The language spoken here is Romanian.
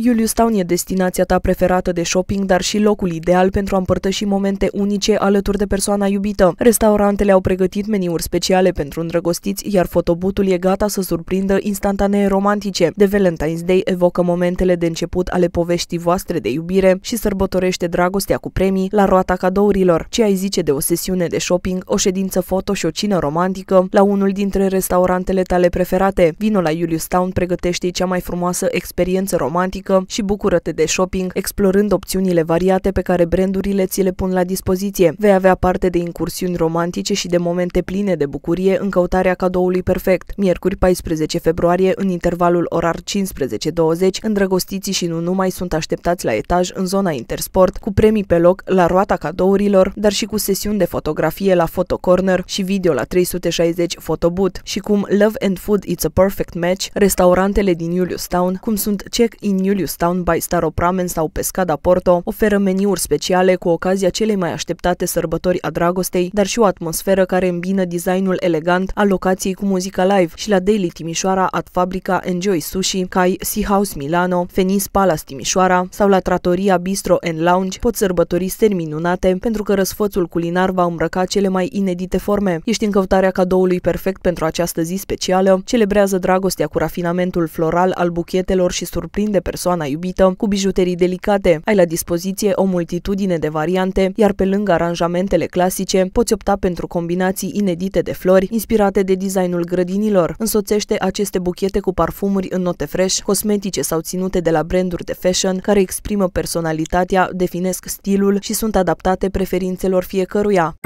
Iulius Town e destinația ta preferată de shopping, dar și locul ideal pentru a împărtăși momente unice alături de persoana iubită. Restaurantele au pregătit meniuri speciale pentru îndrăgostiți, iar fotobutul e gata să surprindă instantanee romantice. De Valentine's Day evocă momentele de început ale poveștii voastre de iubire și sărbătorește dragostea cu premii la roata cadourilor. Ce ai zice de o sesiune de shopping, o ședință foto și o cină romantică la unul dintre restaurantele tale preferate? Vino la Iulius Town pregătește cea mai frumoasă experiență romantică practică și bucură-te de shopping, explorând opțiunile variate pe care brandurile ți le pun la dispoziție. Vei avea parte de incursiuni romantice și de momente pline de bucurie în căutarea cadoului perfect. Miercuri 14 februarie, în intervalul orar 15-20, îndrăgostiții și nu numai sunt așteptați la etaj în zona Intersport, cu premii pe loc la roata cadourilor, dar și cu sesiuni de fotografie la Photo Corner și video la 360 Photoboot. și cum Love and Food It's a Perfect Match, restaurantele din Julius Town, cum sunt Check in Julius Juliustown by Staropramen sau Pescada Porto oferă meniuri speciale cu ocazia celei mai așteptate sărbători a dragostei, dar și o atmosferă care îmbină designul elegant al locației cu muzica live și la Daily Timișoara, at Fabrica, Enjoy Sushi, Kai, Sea House Milano, Fenis Palace Timișoara sau la tratoria Bistro and Lounge pot sărbători seri minunate pentru că răsfățul culinar va îmbrăca cele mai inedite forme. Ești în căutarea cadoului perfect pentru această zi specială, celebrează dragostea cu rafinamentul floral al buchetelor și surprinde persoane persoana iubită, cu bijuterii delicate. Ai la dispoziție o multitudine de variante, iar pe lângă aranjamentele clasice, poți opta pentru combinații inedite de flori, inspirate de designul grădinilor. Însoțește aceste buchete cu parfumuri în note fresh, cosmetice sau ținute de la branduri de fashion, care exprimă personalitatea, definesc stilul și sunt adaptate preferințelor fiecăruia.